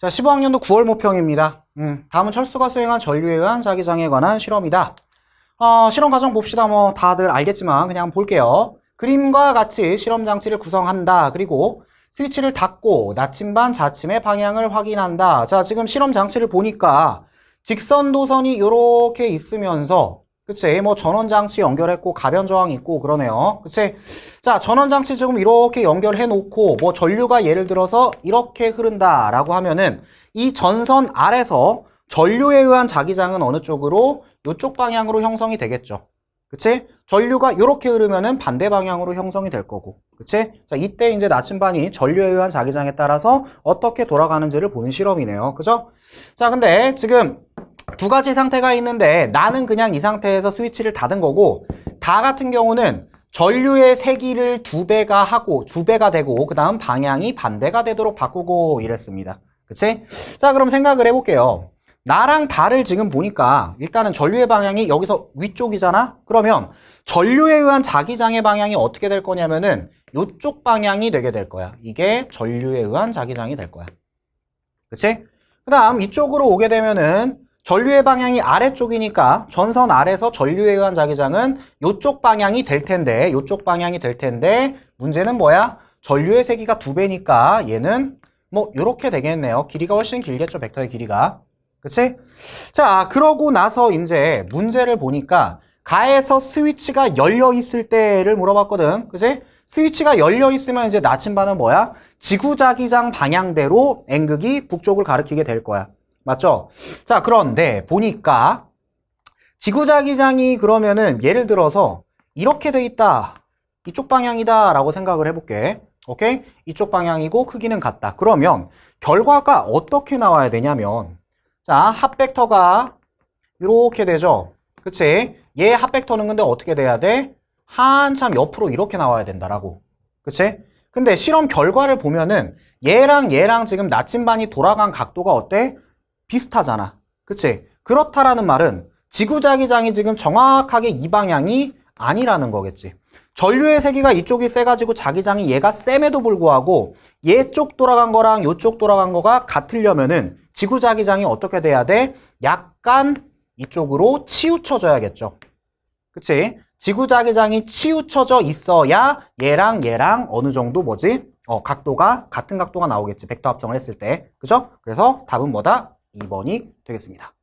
자, 15학년도 9월 모평입니다. 음, 다음은 철수가 수행한 전류에 의한 자기장에 관한 실험이다. 어, 실험 과정 봅시다. 뭐 다들 알겠지만 그냥 볼게요. 그림과 같이 실험 장치를 구성한다. 그리고 스위치를 닫고 나침반 자침의 방향을 확인한다. 자, 지금 실험 장치를 보니까 직선 도선이 이렇게 있으면서 그치? 뭐 전원장치 연결했고 가변저항 있고 그러네요. 그치? 자 전원장치 지금 이렇게 연결해 놓고 뭐 전류가 예를 들어서 이렇게 흐른다 라고 하면은 이 전선 아래서 전류에 의한 자기장은 어느 쪽으로? 이쪽 방향으로 형성이 되겠죠. 그치? 전류가 이렇게 흐르면은 반대 방향으로 형성이 될 거고. 그치? 자, 이때 이제 나침반이 전류에 의한 자기장에 따라서 어떻게 돌아가는지를 보는 실험이네요. 그죠? 자, 근데 지금 두 가지 상태가 있는데 나는 그냥 이 상태에서 스위치를 닫은 거고 다 같은 경우는 전류의 세기를 두 배가 하고 두 배가 되고 그 다음 방향이 반대가 되도록 바꾸고 이랬습니다 그치? 자 그럼 생각을 해볼게요 나랑 다를 지금 보니까 일단은 전류의 방향이 여기서 위쪽이잖아? 그러면 전류에 의한 자기장의 방향이 어떻게 될 거냐면은 이쪽 방향이 되게 될 거야 이게 전류에 의한 자기장이 될 거야 그치? 그 다음 이쪽으로 오게 되면은 전류의 방향이 아래쪽이니까 전선 아래서 전류에 의한 자기장은 이쪽 방향이 될 텐데 이쪽 방향이 될 텐데 문제는 뭐야? 전류의 세기가 두 배니까 얘는 뭐 이렇게 되겠네요. 길이가 훨씬 길겠죠. 벡터의 길이가. 그치? 자 그러고 나서 이제 문제를 보니까 가에서 스위치가 열려 있을 때를 물어봤거든. 그치? 스위치가 열려 있으면 이제 나침반은 뭐야? 지구자기장 방향대로 N극이 북쪽을 가리키게 될 거야. 맞죠? 자, 그런데 보니까 지구자기장이 그러면은 예를 들어서 이렇게 돼 있다. 이쪽 방향이다 라고 생각을 해볼게. 오케이? 이쪽 방향이고 크기는 같다. 그러면 결과가 어떻게 나와야 되냐면 자, 핫벡터가 이렇게 되죠. 그치? 얘 핫벡터는 근데 어떻게 돼야 돼? 한참 옆으로 이렇게 나와야 된다라고. 그치? 근데 실험 결과를 보면은 얘랑 얘랑 지금 나침반이 돌아간 각도가 어때? 비슷하잖아. 그치? 그렇다라는 말은 지구자기장이 지금 정확하게 이 방향이 아니라는 거겠지. 전류의 세기가 이쪽이 세가지고 자기장이 얘가 셈에도 불구하고 얘 쪽 돌아간 거랑 이쪽 돌아간 거가 같으려면은 지구자기장이 어떻게 돼야 돼? 약간 이쪽으로 치우쳐져야겠죠. 그치? 지구자기장이 치우쳐져 있어야 얘랑 얘랑 어느 정도 뭐지? 어, 각도가 같은 각도가 나오겠지. 벡터 합성을 했을 때. 그죠? 그래서 답은 뭐다? 2번이 되겠습니다.